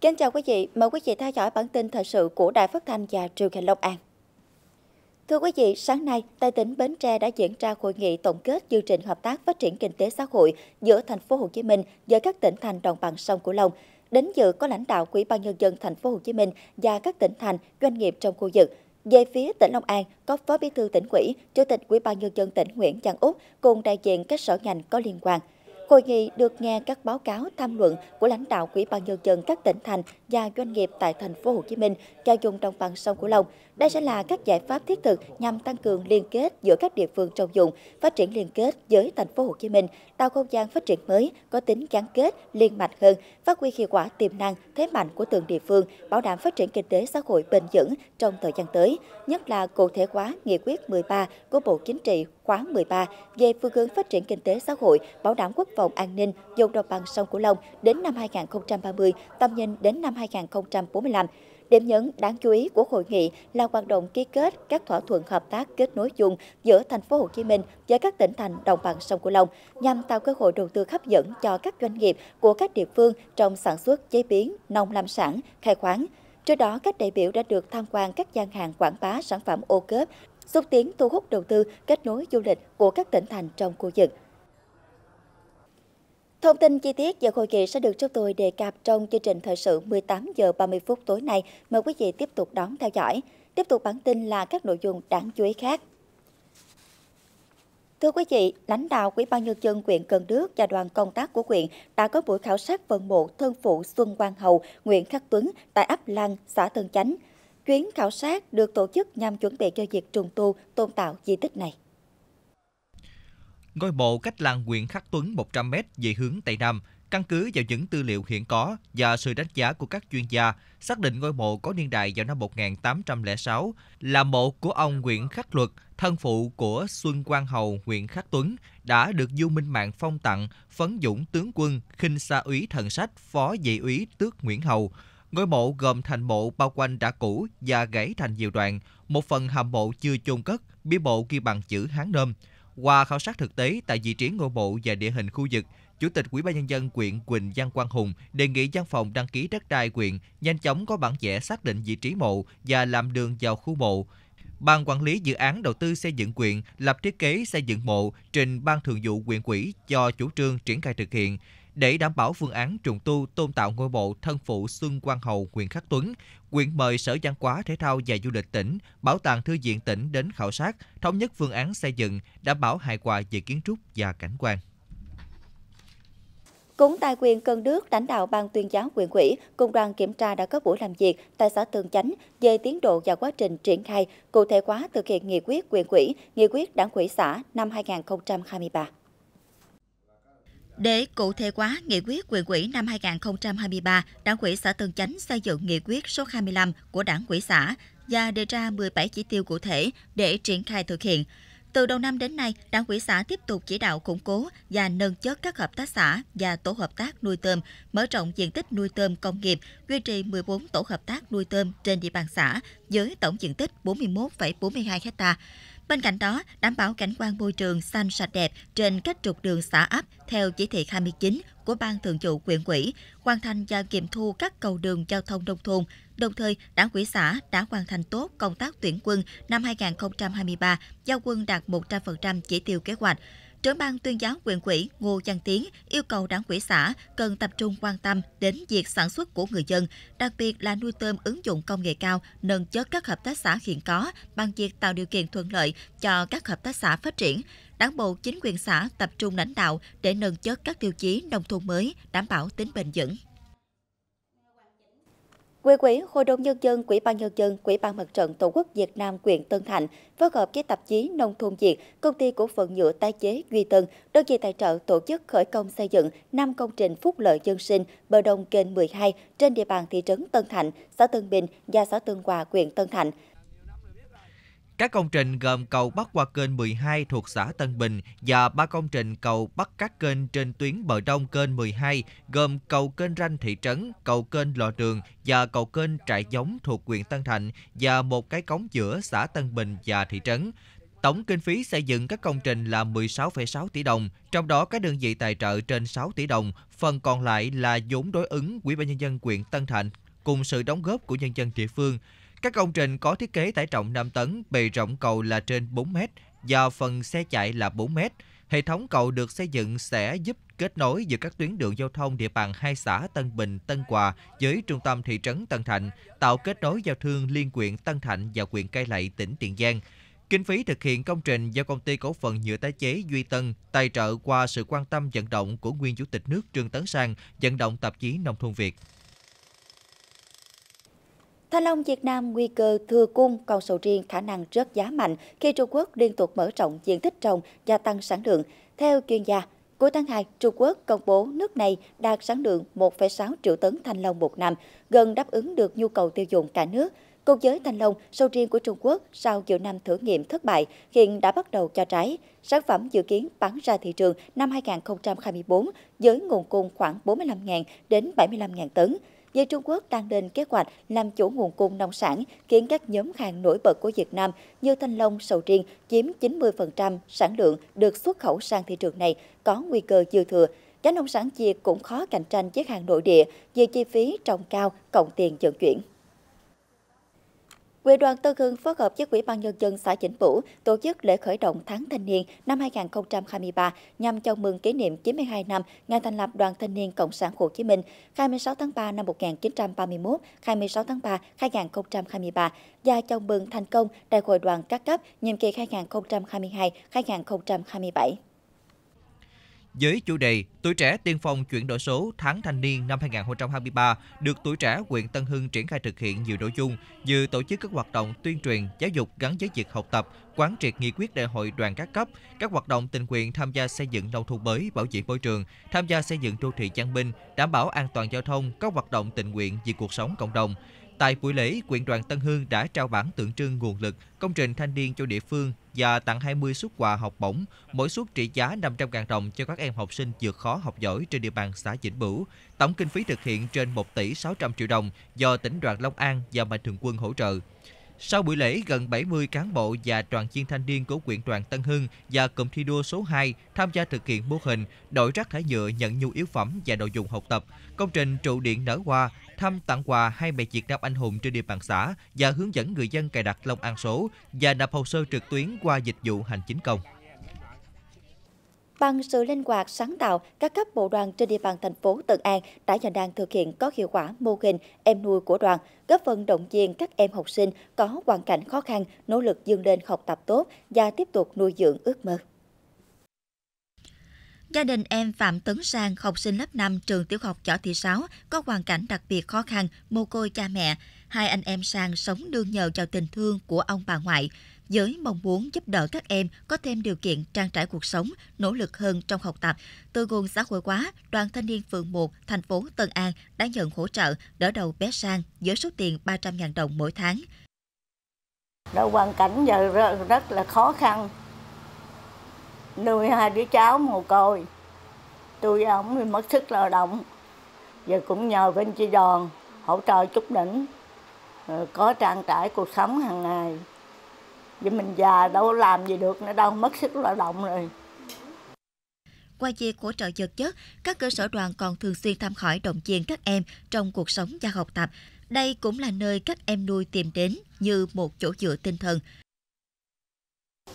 Kính chào quý vị, mời quý vị theo dõi bản tin thời sự của Đài Phát thanh và Truyền hình Long An. Thưa quý vị, sáng nay tại tỉnh Bến Tre đã diễn ra hội nghị tổng kết chương trình hợp tác phát triển kinh tế xã hội giữa thành phố Hồ Chí Minh với các tỉnh thành đồng bằng sông Cửu Long. Đến dự có lãnh đạo Quỹ ban nhân dân thành phố Hồ Chí Minh và các tỉnh thành, doanh nghiệp trong khu vực. Về phía tỉnh Long An có Phó Bí thư tỉnh ủy, Chủ tịch Quỹ ban nhân dân tỉnh Nguyễn Văn Úc cùng đại diện các sở ngành có liên quan – Hội nghị được nghe các báo cáo tham luận của lãnh đạo Quỹ ban nhân dân các tỉnh thành và doanh nghiệp tại thành phố Hồ Chí Minh cho dùng đồng bằng sông Cửu Long. Đây sẽ là các giải pháp thiết thực nhằm tăng cường liên kết giữa các địa phương trong vùng, phát triển liên kết với thành phố Hồ Chí Minh, tạo không gian phát triển mới có tính gắn kết, liên mạch hơn, phát huy hiệu quả tiềm năng, thế mạnh của từng địa phương, bảo đảm phát triển kinh tế xã hội bền vững trong thời gian tới, nhất là cụ thể hóa nghị quyết 13 của Bộ Chính trị khóa 13 về phương hướng phát triển kinh tế xã hội, bảo đảm quốc phòng an ninh vùng đồng bằng sông Cửu Long đến năm 2030, tầm nhìn đến năm 2045. Điểm nhấn đáng chú ý của hội nghị là hoạt động ký kết các thỏa thuận hợp tác kết nối chung giữa thành phố Hồ Chí Minh với các tỉnh thành đồng bằng sông Cửu Long nhằm tạo cơ hội đầu tư hấp dẫn cho các doanh nghiệp của các địa phương trong sản xuất chế biến, nông lâm sản, khai khoáng. Trước đó, các đại biểu đã được tham quan các gian hàng quảng bá sản phẩm ô cớp, xúc tiến thu hút đầu tư kết nối du lịch của các tỉnh thành trong khu vực. Thông tin chi tiết giờ hội nghị sẽ được chúng tôi đề cập trong chương trình thời sự 18 giờ 30 phút tối nay. Mời quý vị tiếp tục đón theo dõi. Tiếp tục bản tin là các nội dung đáng chú ý khác. Thưa quý vị, lãnh đạo Ủy ban Nhân dân huyện Cần Đức và đoàn công tác của huyện đã có buổi khảo sát phần mộ thân phụ Xuân Quang Hậu, Nguyễn Khắc Tuấn tại ấp Lan, xã Tân Chánh. Chuyến khảo sát được tổ chức nhằm chuẩn bị cho việc trùng tu tôn tạo di tích này. Ngôi mộ cách làng huyện Khắc Tuấn 100m về hướng Tây Nam. Căn cứ vào những tư liệu hiện có và sự đánh giá của các chuyên gia, xác định ngôi mộ có niên đại vào năm 1806 là mộ của ông Nguyễn Khắc Luật, thân phụ của Xuân Quang Hầu Nguyễn Khắc Tuấn, đã được Du Minh Mạng phong tặng phấn dũng tướng quân khinh sa úy thần sách phó dị úy tước Nguyễn Hầu. Ngôi mộ gồm thành mộ bao quanh đã cũ và gãy thành nhiều đoạn, một phần hàm mộ chưa chôn cất, bia mộ ghi bằng chữ Hán Nôm. Qua khảo sát thực tế tại vị trí ngôi mộ và địa hình khu vực, Chủ tịch Ủy ban nhân dân quyện Quỳnh Giang Quang Hùng đề nghị văn phòng đăng ký đất đai quyện nhanh chóng có bản vẽ xác định vị trí mộ và làm đường vào khu mộ. Ban quản lý dự án đầu tư xây dựng quyện lập thiết kế xây dựng mộ trình ban thường vụ quyện quỹ cho chủ trương triển khai thực hiện để đảm bảo phương án trùng tu tôn tạo ngôi mộ thân phụ Xuân Quang Hầu, huyện Khắc Tuấn, quyện mời Sở Văn hóa Thể thao và Du lịch tỉnh, Bảo tàng Thư viện tỉnh đến khảo sát, thống nhất phương án xây dựng, đảm bảo hài hòa về kiến trúc và cảnh quan. Cũng tại quyền Cần Đức, lãnh đạo Ban tuyên giáo quyền quỹ cùng đoàn kiểm tra đã có buổi làm việc tại xã Tường Chánh về tiến độ và quá trình triển khai, cụ thể quá thực hiện nghị quyết quyền quỹ, nghị quyết đảng ủy xã năm 2023. Để cụ thể hóa nghị quyết quyền quỹ năm 2023, Đảng ủy xã Tân Chánh xây dựng nghị quyết số 25 của Đảng ủy xã và đề ra 17 chỉ tiêu cụ thể để triển khai thực hiện. Từ đầu năm đến nay, Đảng ủy xã tiếp tục chỉ đạo củng cố và nâng chất các hợp tác xã và tổ hợp tác nuôi tôm, mở rộng diện tích nuôi tôm công nghiệp, duy trì 14 tổ hợp tác nuôi tôm trên địa bàn xã với tổng diện tích 41,42 ha. Bên cạnh đó, đảm bảo cảnh quan môi trường xanh sạch đẹp trên các trục đường xã ấp theo chỉ thị 29 của Ban Thường vụ huyện ủy, hoàn thành và kiểm thu các cầu đường giao thông nông thôn. Đồng thời, Đảng ủy xã đã hoàn thành tốt công tác tuyển quân năm 2023, giao quân đạt 100% chỉ tiêu kế hoạch trưởng ban tuyên giáo quyền quỹ Ngô Văn Tiến yêu cầu đảng quỹ xã cần tập trung quan tâm đến việc sản xuất của người dân, đặc biệt là nuôi tôm ứng dụng công nghệ cao, nâng chất các hợp tác xã hiện có bằng việc tạo điều kiện thuận lợi cho các hợp tác xã phát triển. Đảng bộ chính quyền xã tập trung lãnh đạo để nâng chất các tiêu chí nông thôn mới đảm bảo tính bền vững. Quyền ủy Hội đồng Nhân dân, Quỹ ban Nhân dân, Quỹ ban Mặt trận Tổ quốc Việt Nam Quyện Tân Thạnh phối hợp với tạp chí Nông thôn Việt, công ty cổ phần nhựa tái chế Duy Tân, đơn vị tài trợ tổ chức khởi công xây dựng 5 công trình phúc lợi dân sinh bờ đông kênh 12 trên địa bàn thị trấn Tân Thạnh, xã Tân Bình và xã Tân Hòa, Quyện Tân Thạnh. Các công trình gồm cầu bắc qua kênh 12 thuộc xã Tân Bình và ba công trình cầu bắc các kênh trên tuyến bờ đông kênh 12 gồm cầu kênh ranh thị trấn, cầu kênh lò đường và cầu kênh trại giống thuộc huyện Tân Thạnh và một cái cống giữa xã Tân Bình và thị trấn. Tổng kinh phí xây dựng các công trình là 16,6 tỷ đồng, trong đó các đơn vị tài trợ trên 6 tỷ đồng, phần còn lại là vốn đối ứng Quỹ ban nhân dân huyện Tân Thạnh cùng sự đóng góp của nhân dân địa phương. Các công trình có thiết kế tải trọng 5 tấn, bề rộng cầu là trên 4 mét và phần xe chạy là 4 mét. Hệ thống cầu được xây dựng sẽ giúp kết nối giữa các tuyến đường giao thông địa bàn hai xã Tân Bình, Tân Hòa với trung tâm thị trấn Tân Thạnh, tạo kết nối giao thương liên quyện Tân Thạnh và quyện Cai Lậy, tỉnh Tiền Giang. Kinh phí thực hiện công trình do công ty cổ phần nhựa tái chế Duy Tân tài trợ qua sự quan tâm vận động của nguyên chủ tịch nước Trương Tấn Sang, vận động tạp chí Nông thôn Việt. Thanh long Việt Nam nguy cơ thừa cung, còn sầu riêng khả năng rớt giá mạnh khi Trung Quốc liên tục mở rộng diện tích trồng gia tăng sản lượng. Theo chuyên gia, cuối tháng 2, Trung Quốc công bố nước này đạt sản lượng 1,6 triệu tấn thanh long một năm, gần đáp ứng được nhu cầu tiêu dùng cả nước. Cùng giới thanh long, sầu riêng của Trung Quốc sau nhiều năm thử nghiệm thất bại hiện đã bắt đầu cho trái. Sản phẩm dự kiến bán ra thị trường năm 2024 với nguồn cung khoảng 45.000 đến 75.000 tấn. Vì Trung Quốc đang lên kế hoạch làm chủ nguồn cung nông sản, khiến các nhóm hàng nổi bật của Việt Nam như thanh long, sầu riêng chiếm 90% sản lượng được xuất khẩu sang thị trường này có nguy cơ dư thừa. Giá nông sản Việt cũng khó cạnh tranh với hàng nội địa vì chi phí trồng cao cộng tiền vận chuyển. Huyện đoàn Tân Hưng phối hợp với Ủy ban nhân dân xã Chỉnh Vũ tổ chức lễ khởi động tháng thanh niên năm 2023 nhằm chào mừng kỷ niệm 92 năm ngày thành lập Đoàn Thanh niên Cộng sản Hồ Chí Minh 26 tháng 3 năm 1931, 26 tháng 3 2023 và chào mừng thành công Đại hội đoàn các cấp nhiệm kỳ 2022-2027 với chủ đề Tuổi trẻ tiên phong chuyển đổi số tháng thanh niên năm 2023 được tuổi trẻ huyện Tân Hưng triển khai thực hiện nhiều nội dung như tổ chức các hoạt động tuyên truyền, giáo dục gắn với việc học tập, quán triệt nghị quyết đại hội đoàn các cấp, các hoạt động tình nguyện tham gia xây dựng nông thôn mới, bảo vệ môi trường, tham gia xây dựng đô thị văn minh, đảm bảo an toàn giao thông, các hoạt động tình nguyện vì cuộc sống cộng đồng. Tại buổi lễ, quyện đoàn Tân Hương đã trao bản tượng trưng nguồn lực, công trình thanh niên cho địa phương và tặng 20 suất quà học bổng, mỗi suất trị giá 500.000 đồng cho các em học sinh vượt khó học giỏi trên địa bàn xã Vĩnh Bửu. Tổng kinh phí thực hiện trên 1 tỷ 600 triệu đồng do tỉnh đoàn Long An và Mạnh Thường Quân hỗ trợ. Sau buổi lễ, gần 70 cán bộ và đoàn viên thanh niên của quyện đoàn Tân Hưng và cụm thi đua số 2 tham gia thực hiện mô hình đổi rác thải nhựa nhận nhu yếu phẩm và đồ dùng học tập, công trình trụ điện nở hoa, thăm tặng quà hai mẹ Việt Nam anh hùng trên địa bàn xã và hướng dẫn người dân cài đặt Long An số và nộp hồ sơ trực tuyến qua dịch vụ hành chính công. Bằng sự linh hoạt sáng tạo, các cấp bộ đoàn trên địa bàn thành phố Tân An đã và đang thực hiện có hiệu quả mô hình em nuôi của đoàn, góp phần động viên các em học sinh có hoàn cảnh khó khăn, nỗ lực dương lên học tập tốt và tiếp tục nuôi dưỡng ước mơ. Gia đình em Phạm Tấn Sang, học sinh lớp 5 trường tiểu học Võ Thị Sáu, có hoàn cảnh đặc biệt khó khăn, mồ côi cha mẹ hai anh em sang sống đương nhờ vào tình thương của ông bà ngoại, với mong muốn giúp đỡ các em có thêm điều kiện trang trải cuộc sống, nỗ lực hơn trong học tập. Từ nguồn xã hội quá, Đoàn Thanh niên phường 1, thành phố Tân An đã nhận hỗ trợ đỡ đầu bé Sang với số tiền 300.000 đồng mỗi tháng. Đó hoàn cảnh giờ rất, rất là khó khăn. Nuôi hai đứa cháu mồ côi. Tôi ông mất sức lao động. Giờ cũng nhờ bên chị đoàn hỗ trợ chút đỉnh Ờ, có trang trải cuộc sống hàng ngày vì mình già đâu làm gì được nữa đâu mất sức lao động rồi qua việc của trợ vật chất, các cơ sở đoàn còn thường xuyên thăm hỏi động viên các em trong cuộc sống và học tập. Đây cũng là nơi các em nuôi tìm đến như một chỗ dựa tinh thần.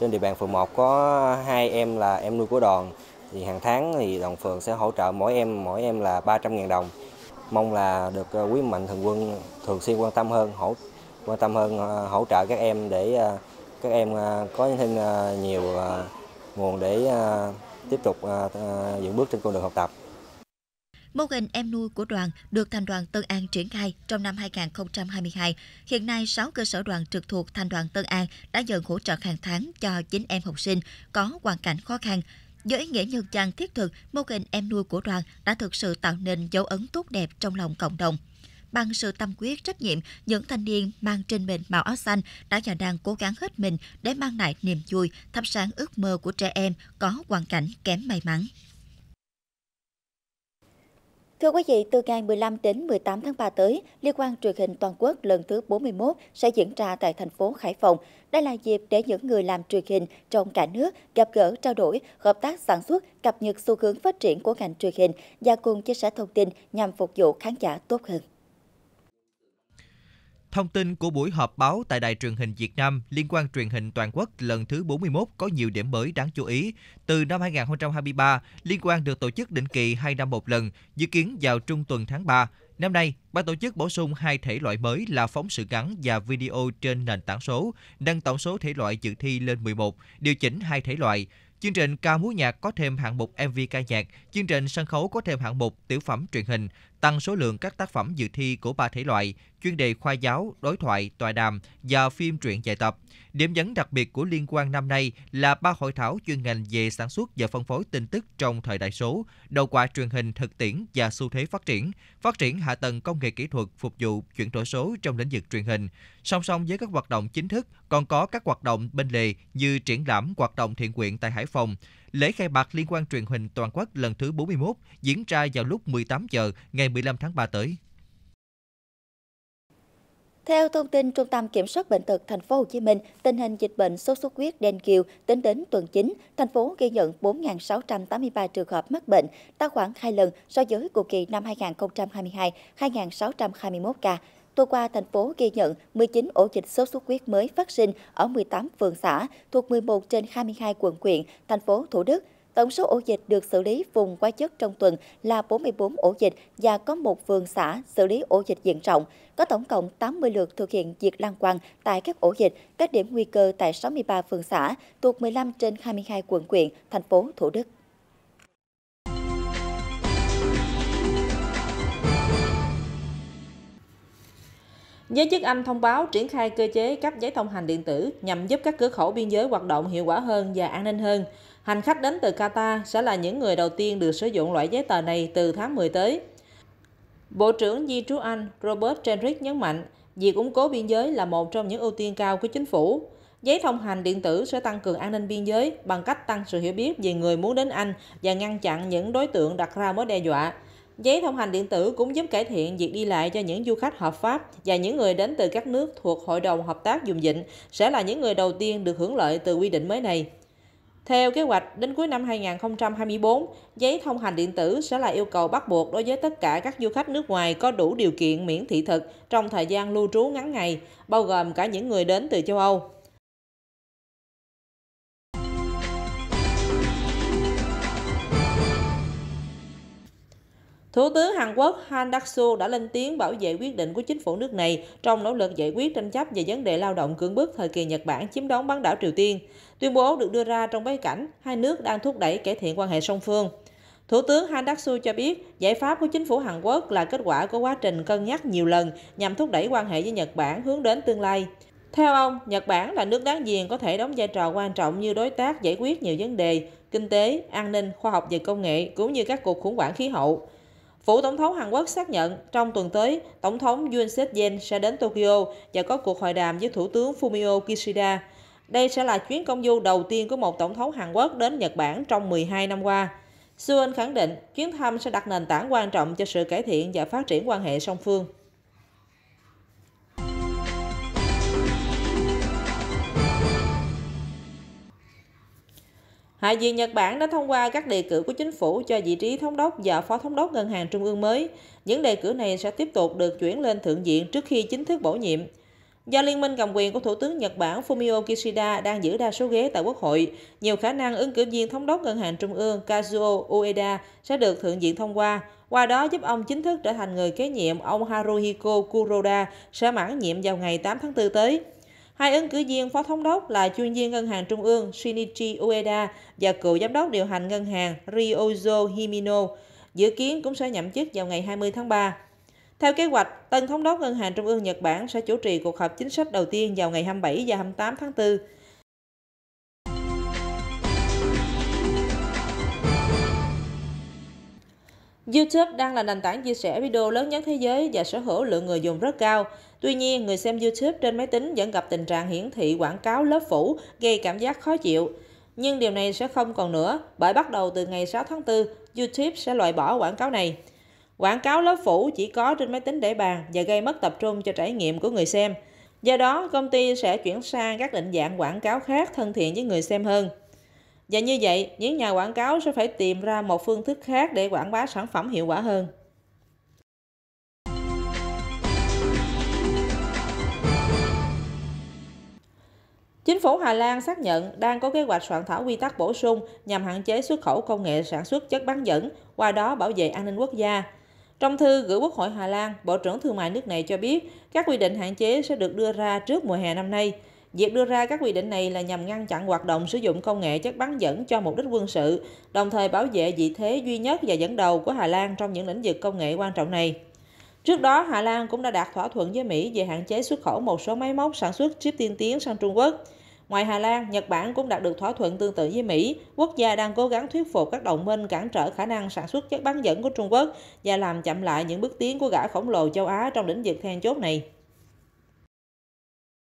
Trên địa bàn phường 1 có hai em là em nuôi của đoàn. Thì hàng tháng thì đoàn phường sẽ hỗ trợ mỗi em mỗi em là 300.000 đồng mong là được ờ, quý mạnh thường quân thường xuyên quan tâm hơn hỗ quan tâm hơn ờ, hỗ trợ các em để ờ, các em có thêm nhiều nguồn để tiếp tục dựng bước trên con đường học tập. Mô hình em nuôi của đoàn được thành đoàn Tân An triển khai trong năm 2022. Hiện nay, 6 cơ sở đoàn trực thuộc thành đoàn Tân An đã dần hỗ trợ hàng tháng cho 9 em học sinh có hoàn cảnh khó khăn. Với ý nghĩa nhân trang thiết thực, mô hình em nuôi của đoàn đã thực sự tạo nên dấu ấn tốt đẹp trong lòng cộng đồng. Bằng sự tâm quyết trách nhiệm, những thanh niên mang trên mình màu áo xanh đã và đang cố gắng hết mình để mang lại niềm vui, thắp sáng ước mơ của trẻ em có hoàn cảnh kém may mắn. Thưa quý vị, từ ngày 15 đến 18 tháng 3 tới, Liên quan truyền hình toàn quốc lần thứ 41 sẽ diễn ra tại thành phố Hải Phòng. Đây là dịp để những người làm truyền hình trong cả nước gặp gỡ, trao đổi, hợp tác sản xuất, cập nhật xu hướng phát triển của ngành truyền hình và cùng chia sẻ thông tin nhằm phục vụ khán giả tốt hơn. Thông tin của buổi họp báo tại Đài truyền hình Việt Nam liên quan truyền hình toàn quốc lần thứ 41 có nhiều điểm mới đáng chú ý. Từ năm 2023, liên quan được tổ chức định kỳ 2 năm một lần, dự kiến vào trung tuần tháng 3. Năm nay, ban tổ chức bổ sung hai thể loại mới là phóng sự ngắn và video trên nền tảng số, nâng tổng số thể loại dự thi lên 11, điều chỉnh hai thể loại. Chương trình ca múa nhạc có thêm hạng mục MV ca nhạc, chương trình sân khấu có thêm hạng mục tiểu phẩm truyền hình, tăng số lượng các tác phẩm dự thi của ba thể loại, chuyên đề khoa giáo, đối thoại, tòa đàm và phim truyện dài tập. Điểm nhấn đặc biệt của liên quan năm nay là ba hội thảo chuyên ngành về sản xuất và phân phối tin tức trong thời đại số, đầu quả truyền hình thực tiễn và xu thế phát triển, phát triển hạ tầng công nghệ kỹ thuật phục vụ chuyển đổi số trong lĩnh vực truyền hình. Song song với các hoạt động chính thức, còn có các hoạt động bên lề như triển lãm hoạt động thiện nguyện tại Hải Phòng, Lễ khai mạc Liên quan truyền hình toàn quốc lần thứ 41 diễn ra vào lúc 18 giờ ngày 15 tháng 3 tới. Theo thông tin Trung tâm Kiểm soát bệnh tật Thành phố Hồ Chí Minh, tình hình dịch bệnh sốt xuất huyết đen kiều tính đến tuần 9, thành phố ghi nhận 4.683 trường hợp mắc bệnh, tăng khoảng 2 lần so với cùng kỳ năm 2022, 2.621 ca. Tuần qua, thành phố ghi nhận 19 ổ dịch sốt xuất huyết mới phát sinh ở 18 phường xã thuộc 11 trên 22 quận huyện, thành phố Thủ Đức, Tổng số ổ dịch được xử lý vùng hóa chất trong tuần là 44 ổ dịch và có một phường xã xử lý ổ dịch diện rộng. Có tổng cộng 80 lượt thực hiện diệt lan quăng tại các ổ dịch, các điểm nguy cơ tại 63 phường xã thuộc 15 trên 22 quận quyện, thành phố Thủ Đức. Giới chức Anh thông báo triển khai cơ chế cấp giấy thông hành điện tử nhằm giúp các cửa khẩu biên giới hoạt động hiệu quả hơn và an ninh hơn. Hành khách đến từ Qatar sẽ là những người đầu tiên được sử dụng loại giấy tờ này từ tháng 10 tới. Bộ trưởng Di trú Anh Robert Jenrick nhấn mạnh, việc củng cố biên giới là một trong những ưu tiên cao của chính phủ. Giấy thông hành điện tử sẽ tăng cường an ninh biên giới bằng cách tăng sự hiểu biết về người muốn đến Anh và ngăn chặn những đối tượng đặt ra mối đe dọa. Giấy thông hành điện tử cũng giúp cải thiện việc đi lại cho những du khách hợp pháp và những người đến từ các nước thuộc Hội đồng Hợp tác dùng Vịnh sẽ là những người đầu tiên được hưởng lợi từ quy định mới này. Theo kế hoạch, đến cuối năm 2024, giấy thông hành điện tử sẽ là yêu cầu bắt buộc đối với tất cả các du khách nước ngoài có đủ điều kiện miễn thị thực trong thời gian lưu trú ngắn ngày, bao gồm cả những người đến từ châu Âu. Thủ tướng Hàn Quốc HanDak-soo đã lên tiếng bảo vệ quyết định của chính phủ nước này trong nỗ lực giải quyết tranh chấp về vấn đề lao động cưỡng bức thời kỳ Nhật Bản chiếm đóng bán đảo Triều Tiên. Tuyên bố được đưa ra trong bối cảnh hai nước đang thúc đẩy cải thiện quan hệ song phương. Thủ tướng HanDak-soo cho biết, giải pháp của chính phủ Hàn Quốc là kết quả của quá trình cân nhắc nhiều lần nhằm thúc đẩy quan hệ với Nhật Bản hướng đến tương lai. Theo ông, Nhật Bản là nước đáng giềng có thể đóng vai trò quan trọng như đối tác giải quyết nhiều vấn đề kinh tế, an ninh, khoa học và công nghệ cũng như các cuộc khủng hoảng khí hậu. Phủ Tổng thống Hàn Quốc xác nhận trong tuần tới, Tổng thống Yoon suk yeol sẽ đến Tokyo và có cuộc hội đàm với Thủ tướng Fumio Kishida. Đây sẽ là chuyến công du đầu tiên của một Tổng thống Hàn Quốc đến Nhật Bản trong 12 năm qua. Seoul khẳng định chuyến thăm sẽ đặt nền tảng quan trọng cho sự cải thiện và phát triển quan hệ song phương. Hạ viện Nhật Bản đã thông qua các đề cử của chính phủ cho vị trí thống đốc và phó thống đốc ngân hàng trung ương mới. Những đề cử này sẽ tiếp tục được chuyển lên thượng viện trước khi chính thức bổ nhiệm. Do liên minh cầm quyền của Thủ tướng Nhật Bản Fumio Kishida đang giữ đa số ghế tại Quốc hội, nhiều khả năng ứng cử viên thống đốc Ngân hàng Trung ương Kazuo Ueda sẽ được Thượng viện thông qua, qua đó giúp ông chính thức trở thành người kế nhiệm ông Haruhiko Kuroda sẽ mãn nhiệm vào ngày 8 tháng 4 tới. Hai ứng cử viên phó thống đốc là chuyên viên ngân hàng trung ương Shinichi Ueda và cựu giám đốc điều hành ngân hàng Ryozo Himino, dự kiến cũng sẽ nhậm chức vào ngày 20 tháng 3. Theo kế hoạch, tân thống đốc Ngân hàng Trung ương Nhật Bản sẽ chủ trì cuộc họp chính sách đầu tiên vào ngày 27 và 28 tháng 4. YouTube đang là nền tảng chia sẻ video lớn nhất thế giới và sở hữu lượng người dùng rất cao. Tuy nhiên, người xem YouTube trên máy tính vẫn gặp tình trạng hiển thị quảng cáo lớp phủ gây cảm giác khó chịu. Nhưng điều này sẽ không còn nữa, bởi bắt đầu từ ngày 6 tháng 4, YouTube sẽ loại bỏ quảng cáo này. Quảng cáo lớp phủ chỉ có trên máy tính để bàn và gây mất tập trung cho trải nghiệm của người xem. Do đó, công ty sẽ chuyển sang các định dạng quảng cáo khác thân thiện với người xem hơn. Và như vậy, những nhà quảng cáo sẽ phải tìm ra một phương thức khác để quảng bá sản phẩm hiệu quả hơn. Chính phủ Hà Lan xác nhận đang có kế hoạch soạn thảo quy tắc bổ sung nhằm hạn chế xuất khẩu công nghệ sản xuất chất bán dẫn, qua đó bảo vệ an ninh quốc gia. Trong thư gửi Quốc hội Hà Lan, Bộ trưởng Thương mại nước này cho biết các quy định hạn chế sẽ được đưa ra trước mùa hè năm nay. Việc đưa ra các quy định này là nhằm ngăn chặn hoạt động sử dụng công nghệ chất bán dẫn cho mục đích quân sự, đồng thời bảo vệ vị thế duy nhất và dẫn đầu của Hà Lan trong những lĩnh vực công nghệ quan trọng này. Trước đó, Hà Lan cũng đã đạt thỏa thuận với Mỹ về hạn chế xuất khẩu một số máy móc sản xuất chip tiên tiến sang Trung Quốc. Ngoài Hà Lan, Nhật Bản cũng đạt được thỏa thuận tương tự với Mỹ. Quốc gia đang cố gắng thuyết phục các đồng minh cản trở khả năng sản xuất chất bán dẫn của Trung Quốc và làm chậm lại những bước tiến của gã khổng lồ châu Á trong lĩnh vực then chốt này.